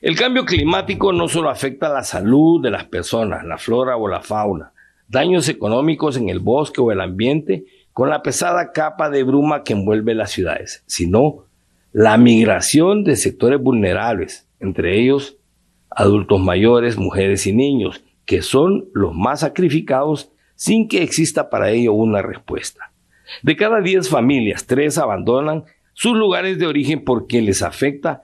El cambio climático no solo afecta la salud de las personas, la flora o la fauna, daños económicos en el bosque o el ambiente con la pesada capa de bruma que envuelve las ciudades, sino la migración de sectores vulnerables, entre ellos adultos mayores, mujeres y niños, que son los más sacrificados sin que exista para ello una respuesta. De cada 10 familias, 3 abandonan sus lugares de origen porque les afecta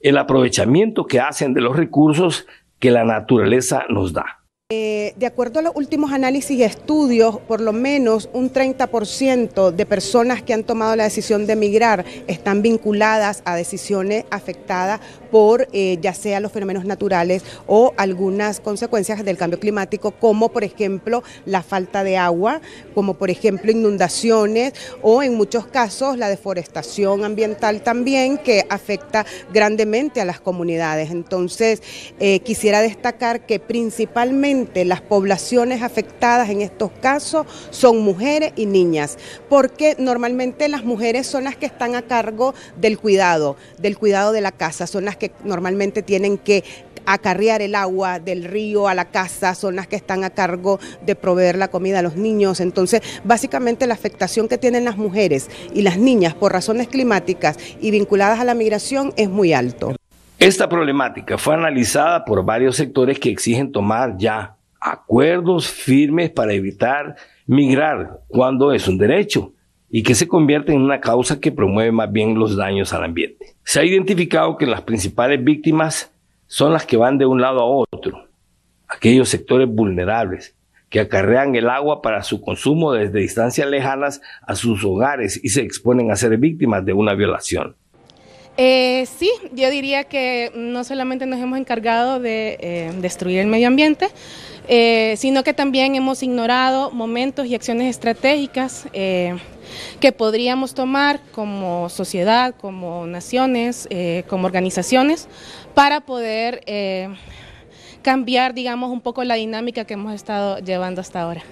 el aprovechamiento que hacen de los recursos que la naturaleza nos da. Eh, de acuerdo a los últimos análisis y estudios, por lo menos un 30% de personas que han tomado la decisión de emigrar están vinculadas a decisiones afectadas por eh, ya sea los fenómenos naturales o algunas consecuencias del cambio climático, como por ejemplo la falta de agua, como por ejemplo inundaciones o en muchos casos la deforestación ambiental también que afecta grandemente a las comunidades. Entonces, eh, quisiera destacar que principalmente las poblaciones afectadas en estos casos son mujeres y niñas, porque normalmente las mujeres son las que están a cargo del cuidado, del cuidado de la casa, son las que normalmente tienen que acarrear el agua del río a la casa, son las que están a cargo de proveer la comida a los niños. Entonces, básicamente la afectación que tienen las mujeres y las niñas por razones climáticas y vinculadas a la migración es muy alto. Esta problemática fue analizada por varios sectores que exigen tomar ya acuerdos firmes para evitar migrar cuando es un derecho y que se convierte en una causa que promueve más bien los daños al ambiente. Se ha identificado que las principales víctimas son las que van de un lado a otro, aquellos sectores vulnerables que acarrean el agua para su consumo desde distancias lejanas a sus hogares y se exponen a ser víctimas de una violación. Eh, sí, yo diría que no solamente nos hemos encargado de eh, destruir el medio ambiente, eh, sino que también hemos ignorado momentos y acciones estratégicas eh, que podríamos tomar como sociedad, como naciones, como organizaciones, para poder cambiar, digamos, un poco la dinámica que hemos estado llevando hasta ahora.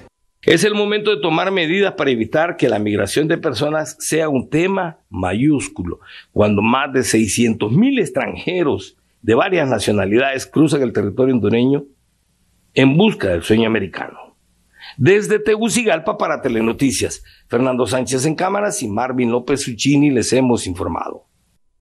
Es el momento de tomar medidas para evitar que la migración de personas sea un tema mayúsculo, cuando más de 600 mil extranjeros de varias nacionalidades cruzan el territorio hondureño en busca del sueño americano. Desde Tegucigalpa para Telenoticias, Fernando Sánchez en cámaras y Marvin López Uccini les hemos informado.